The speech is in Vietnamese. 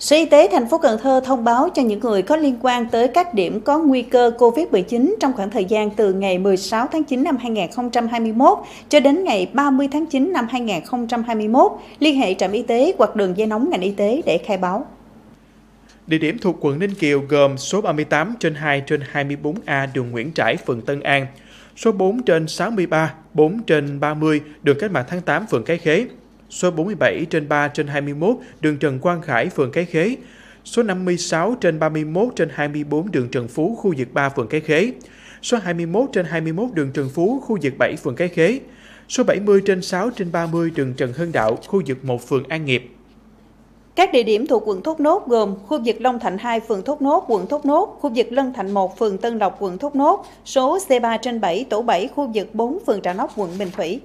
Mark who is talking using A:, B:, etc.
A: Sở Y tế thành phố Cần Thơ thông báo cho những người có liên quan tới các điểm có nguy cơ COVID-19 trong khoảng thời gian từ ngày 16 tháng 9 năm 2021 cho đến ngày 30 tháng 9 năm 2021 liên hệ trạm y tế hoặc đường dây nóng ngành y tế để khai báo.
B: Địa điểm thuộc quận Ninh Kiều gồm số 38 trên 2 trên 24A đường Nguyễn Trãi, phường Tân An, số 4 trên 63, 4 trên 30 đường Cách mạng tháng 8, phường Cái Khế, số 47 trên 3 trên 21 đường Trần Quang Khải, phường Cái Khế, số 56 trên 31 trên 24 đường Trần Phú, khu vực 3, phường Cái Khế, số 21 trên 21 đường Trần Phú, khu vực 7, phường Cái Khế, số 70 trên 6 trên 30 đường Trần Hưng Đạo, khu vực 1, phường An Nghiệp.
A: Các địa điểm thuộc quận Thốt Nốt gồm khu vực Long Thạnh 2, phường Thốt Nốt, quận Thốt Nốt, khu vực Lân Thạnh 1, phường Tân Lộc, quận Thốt Nốt, số C3 trên 7, tổ 7, khu vực 4, phường Trà Nóc, quận Bình Thủy.